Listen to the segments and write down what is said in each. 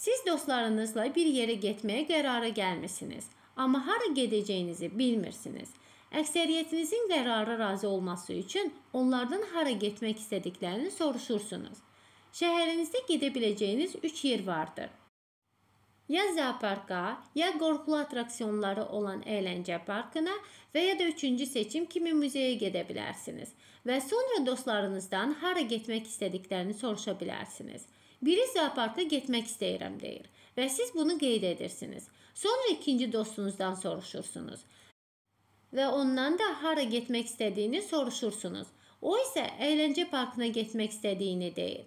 Siz dostlarınızla bir yerə getməyə qərara gəlmisiniz, amma hara gedəcəyinizi bilmirsiniz. Əksəriyyətinizin qərara razı olması üçün onlardan hara getmək istədiklərini soruşursunuz. Şəhərinizdə gedə biləcəyiniz 3 yer vardır. Ya zooparka, ya qorxulu attraksiyonları olan əyləncə parkına və ya da üçüncü seçim kimi muzeyə gedə bilərsiniz və sonra dostlarınızdan hara getmək istədiklərini soruşa bilərsiniz. Biri zooparka getmək istəyirəm deyir və siz bunu qeyd edirsiniz. Sonra ikinci dostunuzdan soruşursunuz və ondan da hara getmək istədiyini soruşursunuz. O isə əyləncə parkına getmək istədiyini deyir.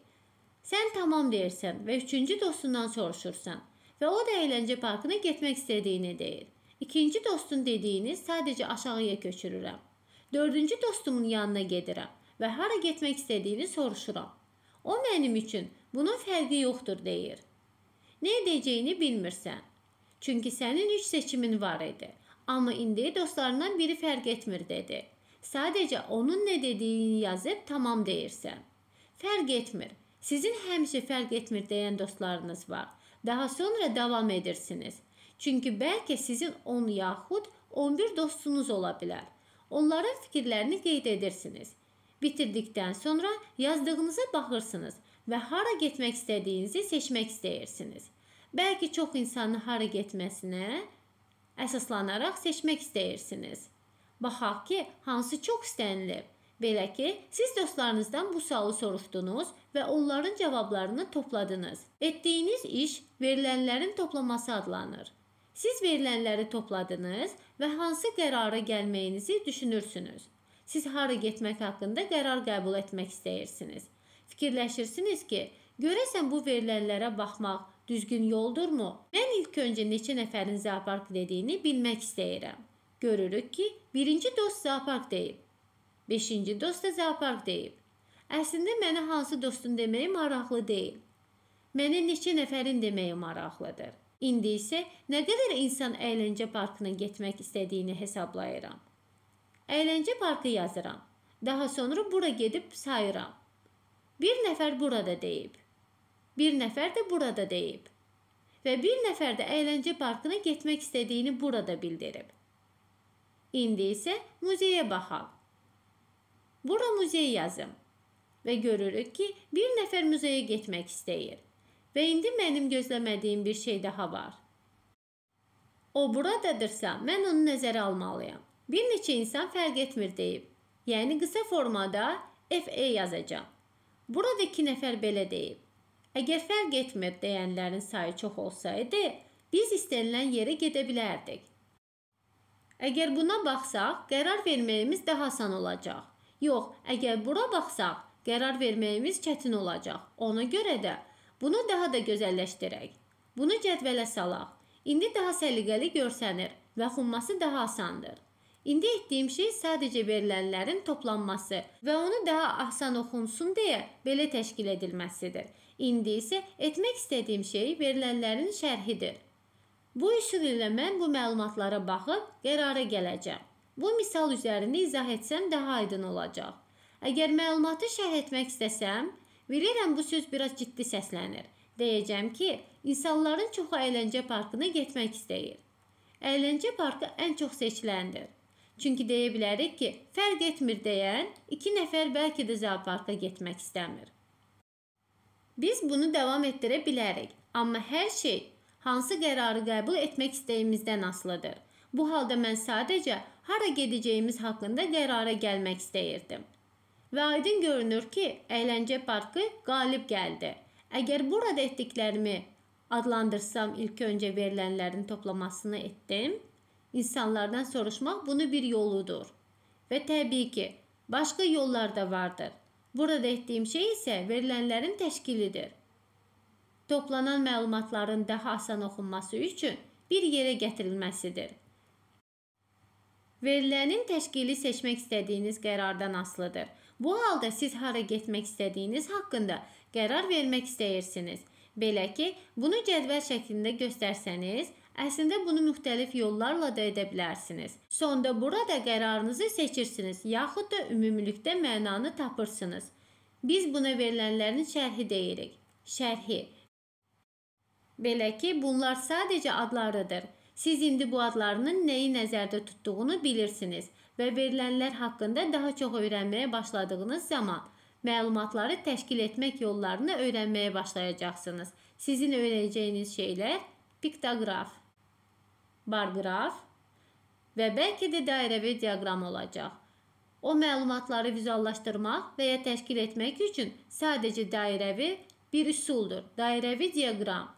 Sən tamam deyirsən və üçüncü dostundan soruşursan və o da əyləncə parkına getmək istədiyini deyir. İkinci dostun dediyini sadəcə aşağıya köçürürəm. Dördüncü dostumun yanına gedirəm və hara getmək istədiyini soruşuram. O mənim üçün Bunun fərqi yoxdur deyir. Nə edəcəyini bilmirsən. Çünki sənin üç seçimin var idi. Amma indi dostlarından biri fərq etmir dedi. Sadəcə onun nə dediyini yazıb tamam deyirsən. Fərq etmir. Sizin həmişə fərq etmir deyən dostlarınız var. Daha sonra davam edirsiniz. Çünki bəlkə sizin 10 yaxud 11 dostunuz ola bilər. Onların fikirlərini qeyd edirsiniz. Bitirdikdən sonra yazdığınıza baxırsınız və hara getmək istədiyinizi seçmək istəyirsiniz. Bəlkə çox insanın hara getməsinə əsaslanaraq seçmək istəyirsiniz. Baxaq ki, hansı çox istənilib. Belə ki, siz dostlarınızdan bu sualı soruşdunuz və onların cavablarını topladınız. Etdiyiniz iş verilənlərin toplaması adlanır. Siz verilənləri topladınız və hansı qərara gəlməyinizi düşünürsünüz. Siz hara getmək haqqında qərar qəbul etmək istəyirsiniz. Fikirləşirsiniz ki, görəsən bu verilənlərə baxmaq düzgün yoldurmu? Mən ilk öncə neçə nəfərin zoopark dediyini bilmək istəyirəm. Görürük ki, birinci dost zoopark deyib. Beşinci dost da zoopark deyib. Əslində mənə hansı dostun deməyi maraqlı deyil. Mənə neçə nəfərin deməyi maraqlıdır. İndi isə nə qədər insan əyləncə parkına getmək istədiyini hesablayıram. Əyləncə parkı yazıram. Daha sonra bura gedib sayıram. Bir nəfər burada deyib. Bir nəfər də burada deyib. Və bir nəfər də əyləncə parkına getmək istədiyini burada bildirib. İndi isə muzeyə baxaq. Bura muzey yazım və görürük ki, bir nəfər muzeyə getmək istəyir. Və indi mənim gözləmədiyim bir şey daha var. O buradadırsa, mən onu nəzərə almalıyam. Bir neçə insan fərq etmir deyib. Yəni qısa formada FE yazacağam. Burada iki nəfər belə deyib. Əgər fərq etmir deyənlərin sayı çox olsaydı, biz istənilən yerə gedə bilərdik. Əgər buna baxsaq, qərar verməyimiz daha asan olacaq. Yox, əgər bura baxsaq, qərar verməyimiz çətin olacaq. Ona görə də bunu daha da gözəlləşdirək. Bunu cədvələ salaq. İndi daha səliqəli görsənir və xumması daha asandır. İndi etdiyim şey sadəcə verilənlərin toplanması və onu daha asan oxunsun deyə belə təşkil edilməsidir. İndi isə etmək istədiyim şey verilənlərin şərhidir. Bu üsul ilə mən bu məlumatlara baxıb qərara gələcəm. Bu misal üzərində izah etsəm daha aydın olacaq. Əgər məlumatı şərh etmək istəsəm, bilirəm bu söz biraz ciddi səslənir. Deyəcəm ki, insanların çoxu əyləncə parkına getmək istəyir. Əyləncə parkı ən çox seçiləndir. Çünki deyə bilərik ki, fərq etmir deyən 2 nəfər bəlkə də zooparka getmək istəmir. Biz bunu davam etdirə bilərik, amma hər şey hansı qərarı qəbul etmək istəyimizdən asılıdır. Bu halda mən sadəcə hara gedəcəyimiz haqqında qərara gəlmək istəyirdim. Və aydın görünür ki, əyləncə parkı qalib gəldi. Əgər burada etdiklərimi adlandırsam, ilk öncə verilənlərin toplamasını etdim insanlardan soruşmaq bunu bir yoludur. Və təbii ki, başqa yollar da vardır. Burada etdiyim şey isə verilənlərin təşkilidir. Toplanan məlumatların daha asan oxunması üçün bir yerə gətirilməsidir. Verilənin təşkili seçmək istədiyiniz qərardan asılıdır. Bu halda siz hara getmək istədiyiniz haqqında qərar vermək istəyirsiniz. Belə ki, bunu cədvəl şəklində göstərsəniz, Əslində bunu müxtəlif yollarla da edə bilərsiniz. Sonda burada qərarınızı seçirsiniz, yaxud da ümumilikdə mənanı tapırsınız. Biz buna verilənlərin şərhi deyirik. Şərhi. Belə ki, bunlar sadəcə adlarıdır. Siz indi bu adlarının nəyi nəzərdə tutduğunu bilirsiniz və verilənlər haqqında daha çox öyrənməyə başladığınız zaman məlumatları təşkil etmək yollarını öyrənməyə başlayacaqsınız. Sizin öyrənəcəyiniz şeylər piktoqraf, barqraf və bəlkə də dairəvi diaqram olacaq. O məlumatları vizuallaşdırmaq və ya təşkil etmək üçün sadəcə dairəvi bir üsuldur. Dairəvi diaqram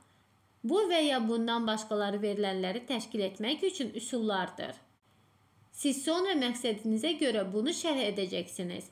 bu və ya bundan başqaları verilənləri təşkil etmək üçün üsullardır. Siz sonra məqsədinizə görə bunu şərh edəcəksiniz.